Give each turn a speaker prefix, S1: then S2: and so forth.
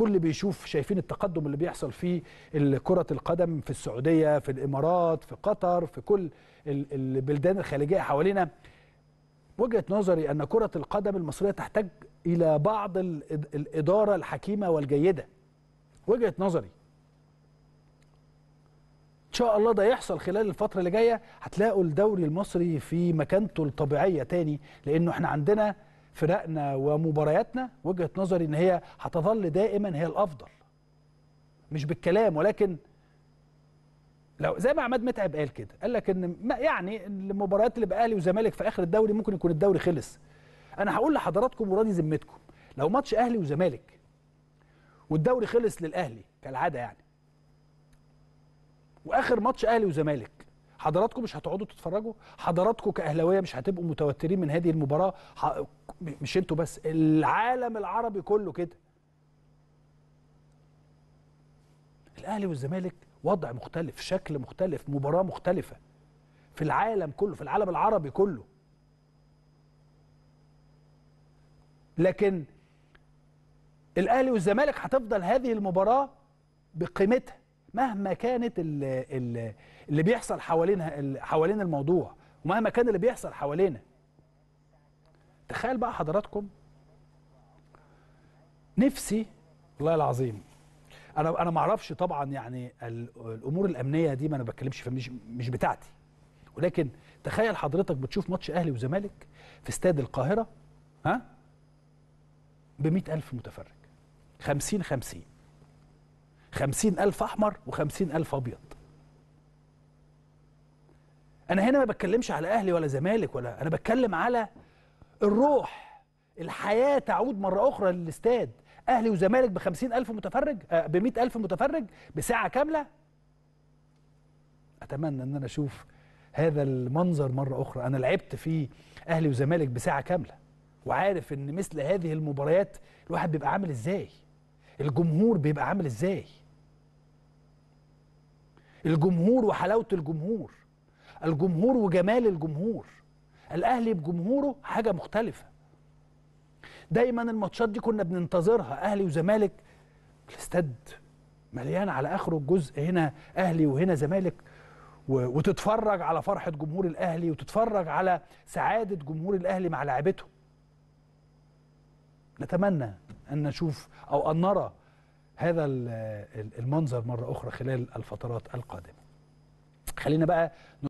S1: الكل بيشوف شايفين التقدم اللي بيحصل في كرة القدم في السعودية في الإمارات في قطر في كل البلدان الخليجية حوالينا وجهة نظري أن كرة القدم المصرية تحتاج إلى بعض الإدارة الحكيمة والجيدة وجهة نظري إن شاء الله ده يحصل خلال الفترة اللي جاية هتلاقوا الدوري المصري في مكانته الطبيعية تاني لأنه احنا عندنا فرقنا ومبارياتنا وجهه نظري ان هي هتظل دائما هي الافضل مش بالكلام ولكن لو زي ما عماد متعب قال كده قال لك ان يعني المباريات اللي باهلي وزمالك في اخر الدوري ممكن يكون الدوري خلص انا هقول لحضراتكم وراضي ذمتكم لو ماتش اهلي وزمالك والدوري خلص للاهلي كالعاده يعني واخر ماتش اهلي وزمالك حضراتكم مش هتقعدوا تتفرجوا حضراتكم كاهلاويه مش هتبقوا متوترين من هذه المباراه ح... مش انتوا بس العالم العربي كله كده الاهلي والزمالك وضع مختلف شكل مختلف مباراه مختلفه في العالم كله في العالم العربي كله لكن الاهلي والزمالك هتفضل هذه المباراه بقيمتها مهما كانت اللي, اللي بيحصل حوالينا حوالين الموضوع ومهما كان اللي بيحصل حوالينا تخيل بقى حضراتكم نفسي والله العظيم انا انا ما اعرفش طبعا يعني الامور الامنيه دي ما انا بتكلمش فمش مش مش بتاعتي ولكن تخيل حضرتك بتشوف ماتش اهلي وزمالك في استاد القاهره ها ب ألف متفرج 50 50 خمسين ألف أحمر وخمسين ألف أبيض أنا هنا ما بتكلمش على أهلي ولا زمالك ولا أنا بتكلم على الروح الحياة تعود مرة أخرى للاستاد أهلي وزمالك بخمسين ألف متفرج آه، بمئة ألف متفرج بساعة كاملة أتمنى أن أنا أشوف هذا المنظر مرة أخرى أنا لعبت في أهلي وزمالك بساعة كاملة وعارف أن مثل هذه المباريات الواحد بيبقى عامل إزاي الجمهور بيبقى عامل ازاي الجمهور وحلاوه الجمهور الجمهور وجمال الجمهور الاهلي بجمهوره حاجه مختلفه دايما الماتشات دي كنا بننتظرها اهلي وزمالك الاستاد مليان على اخره الجزء هنا اهلي وهنا زمالك وتتفرج على فرحه جمهور الاهلي وتتفرج على سعاده جمهور الاهلي مع لاعبته نتمنى أن نشوف أو أن نرى هذا المنظر مرة أخرى خلال الفترات القادمة خلينا بقى